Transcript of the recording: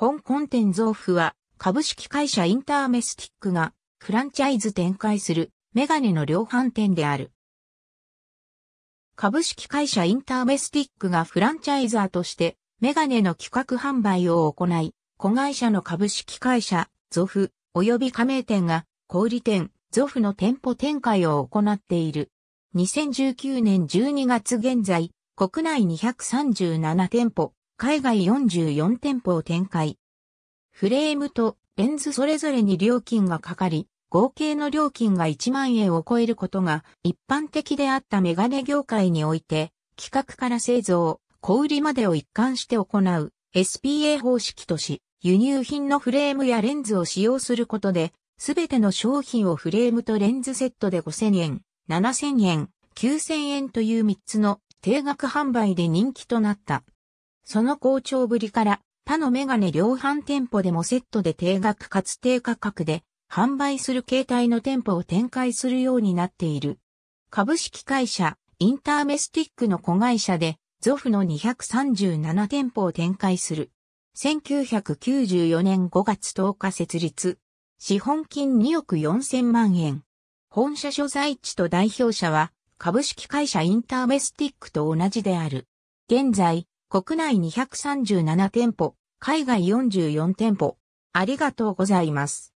香港店オフは株式会社インターメスティックがフランチャイズ展開するメガネの量販店である。株式会社インターメスティックがフランチャイザーとしてメガネの企画販売を行い、子会社の株式会社、ゾフ、及び加盟店が小売店、ゾフの店舗展開を行っている。2019年12月現在、国内237店舗、海外44店舗を展開。フレームとレンズそれぞれに料金がかかり、合計の料金が1万円を超えることが一般的であったメガネ業界において、企画から製造、小売りまでを一貫して行う SPA 方式とし、輸入品のフレームやレンズを使用することで、すべての商品をフレームとレンズセットで5000円、7000円、9000円という3つの定額販売で人気となった。その好調ぶりから、他のメガネ量販店舗でもセットで定額かつ低価格で販売する携帯の店舗を展開するようになっている。株式会社インターメスティックの子会社でゾフの237店舗を展開する。1994年5月10日設立。資本金2億4000万円。本社所在地と代表者は株式会社インターメスティックと同じである。現在、国内237店舗、海外44店舗。ありがとうございます。